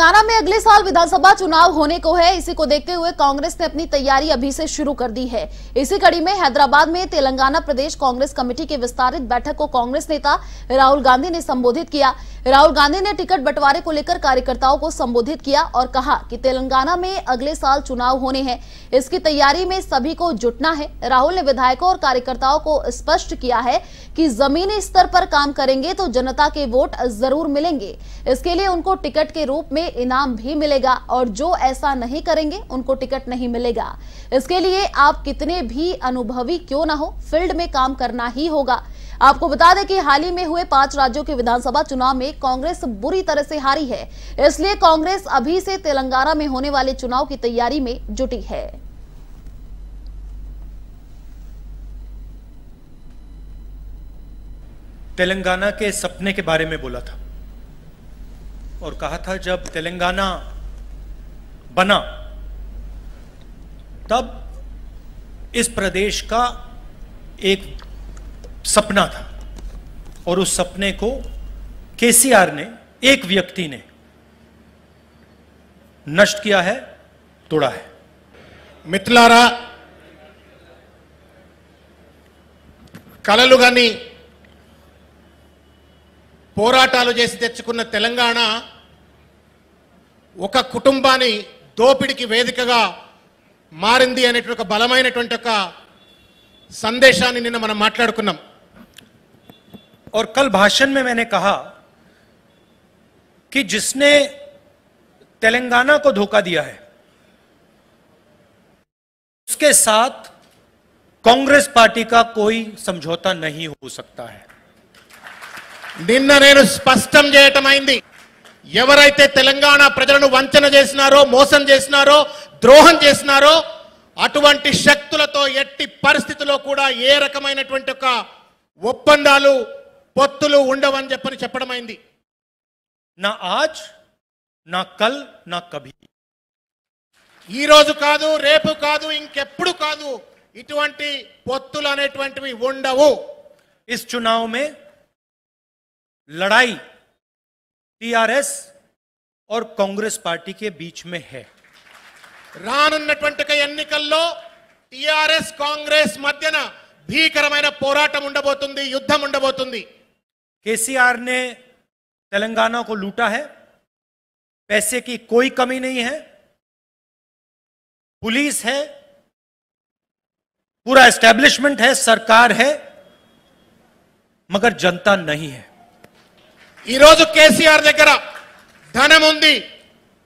तेलंगाना में अगले साल विधानसभा चुनाव होने को है इसी को देखते हुए कांग्रेस ने अपनी तैयारी अभी से शुरू कर दी है इसी कड़ी में हैदराबाद में तेलंगाना प्रदेश कांग्रेस कमेटी की विस्तारित बैठक को कांग्रेस नेता राहुल गांधी ने संबोधित किया राहुल गांधी ने टिकट बंटवारे को लेकर कार्यकर्ताओं को संबोधित किया और कहा कि तेलंगाना में अगले साल चुनाव होने हैं इसकी तैयारी में सभी को जुटना है राहुल ने विधायकों और कार्यकर्ताओं को स्पष्ट किया है कि जमीनी स्तर पर काम करेंगे तो जनता के वोट जरूर मिलेंगे इसके लिए उनको टिकट के रूप में इनाम भी मिलेगा और जो ऐसा नहीं करेंगे उनको टिकट नहीं मिलेगा इसके लिए आप कितने भी अनुभवी क्यों ना हो फील्ड में काम करना ही होगा आपको बता दें कि हाल ही में हुए पांच राज्यों के विधानसभा चुनाव में कांग्रेस बुरी तरह से हारी है इसलिए कांग्रेस अभी से तेलंगाना में होने वाले चुनाव की तैयारी में जुटी है तेलंगाना के सपने के बारे में बोला था और कहा था जब तेलंगाना बना तब इस प्रदेश का एक सपना था और उस सपने को केसीआर ने एक व्यक्ति ने नष्ट किया है तोड़ा है मिथिलारा కలలు కానీ तेलंगाणा कुटा दोपड़ की वेद मारी बल सदेशा नि मैं माटड और कल भाषण में मैंने कहा कि जिसने तेलंगाना को धोखा दिया है उसके साथ कांग्रेस पार्टी का कोई समझौता नहीं हो सकता है निन्न स्पष्ट चेयटमें ఎవరైతే తెలంగాణ ప్రజలను వంచన చేసినారో మోసం చేసినారో ద్రోహం చేసినారో అటువంటి శక్తులతో ఎట్టి పరిస్థితిలో కూడా ఏ రకమైనటువంటి ఒక ఒప్పందాలు పొత్తులు ఉండవని చెప్పని చెప్పడమైంది నా ఆజ్ నా కల్ నా కభి ఈ రోజు కాదు రేపు కాదు ఇంకెప్పుడు కాదు ఇటువంటి పొత్తులు అనేటువంటివి ఉండవు ఇస్ చునావ్ మే లడాయి टीआरएस और कांग्रेस पार्टी के बीच में है రానున్నటువంటి मध्य भीकर కాంగ్రెస్ మధ్యన భీకరమైన పోరాటం ఉండబోతుంది యుద్ధం को लूटा है पैसे की कोई कमी नहीं है पुलिस है पूरा एस्टेब्लिशमेंट है सरकार है मगर जनता नहीं है ఈరోజు కేసీఆర్ దగ్గర ధనం ఉంది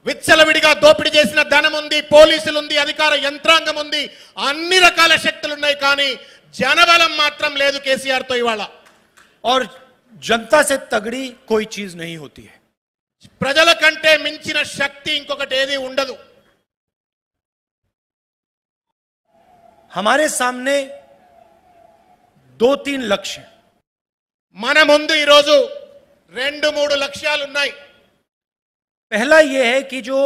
విచ్చలవిడిగా దోపిడీ చేసిన ధనం ఉంది పోలీసులు ఉంది అధికార యంత్రాంగం ఉంది అన్ని రకాల శక్తులు ఉన్నాయి కానీ జనబలం మాత్రం లేదు కేసీఆర్తో ఇవాళ జనతాసే తగడి కోయి చీజ్ నీ హోతి ప్రజల కంటే మించిన శక్తి ఇంకొకటి ఏది ఉండదు హమారే సామ్నే దో తీన్ లక్ష్య మన ముందు ఈరోజు मोड़ लक्ष्याल उन्नाई पहला यह है कि जो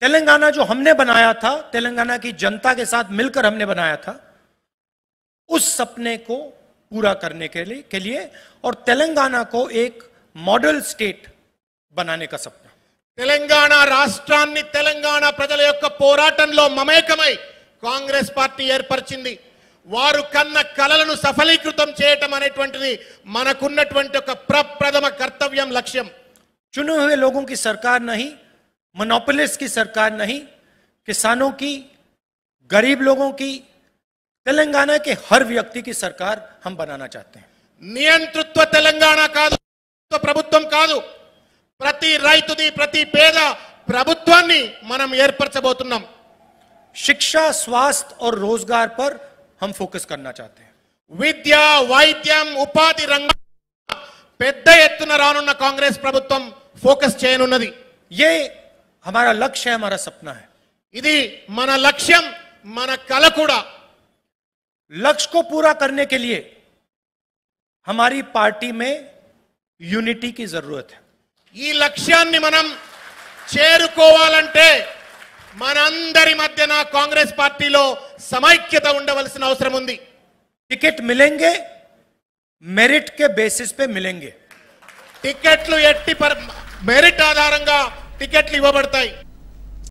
तेलंगाना जो हमने बनाया था तेलंगाना की जनता के साथ मिलकर हमने बनाया था उस सपने को पूरा करने के लिए के लिए और तेलंगाना को एक मॉडल स्टेट बनाने का सपना तेलंगाना రాష్ట్రాన్ని తెలంగాణ ప్రజల యొక్క పోరాటంలో మమేకమై कांग्रेस पार्टी ఏర్పరిచింది वारुकన్న కళలను సఫలీకృతం చేయటం అనేది మనకు ఉన్నటువంటి ఒక ప్రప్రథమ కర్తవ్యం లక్ష్యం చునువే لوگوںకి సర్కార్ nahi మోనోపోలిస్ట్ కి సర్కార్ nahi కిసానుకి గరిబ్ లోగోకి తెలంగాణా కే హర్ వ్యక్తి కి సర్కార్ హం బనానా చాతే హం నియంత్రित्व తెలంగాణా కాదు అంత ప్రబత్వం కాదు ప్రతి రైతుది ప్రతి పేద ప్రభుత్వాని మనం ఏర్పర్చబోతున్నాం శిక్షా స్వాస్త్ aur రోజ్గార్ పర్ हम ఫోకస్ करना चाहते हैं విద్య వైద్యం ఉపాధి రంగ పెద్ద ఎత్తున రానున్న కాంగ్రెస్ ప్రభుత్వం ఫోకస్ చేయనున్నది ఏ हमारा लक्ष्य है हमारा सपना है ఇది మన లక్ష్యం మన కల కూడా लक्ष्य को पूरा करने के लिए हमारी पार्टी में यूनिटी की जरूरत है ఈ లక్ష్యాన్ని మనం చేరుకోవాలంటే మనందరి మధ్యన కాంగ్రెస్ పార్టీలో సమైక్యత ఉండవలసిన అవసరం ఉంది టికెట్ మిలెంగే మెరిట్ కే బేసిస్ పే మిలెంగే టికెట్లు ఎట్టి మెరిట్ ఆధారంగా టికెట్లు ఇవ్వబడతాయి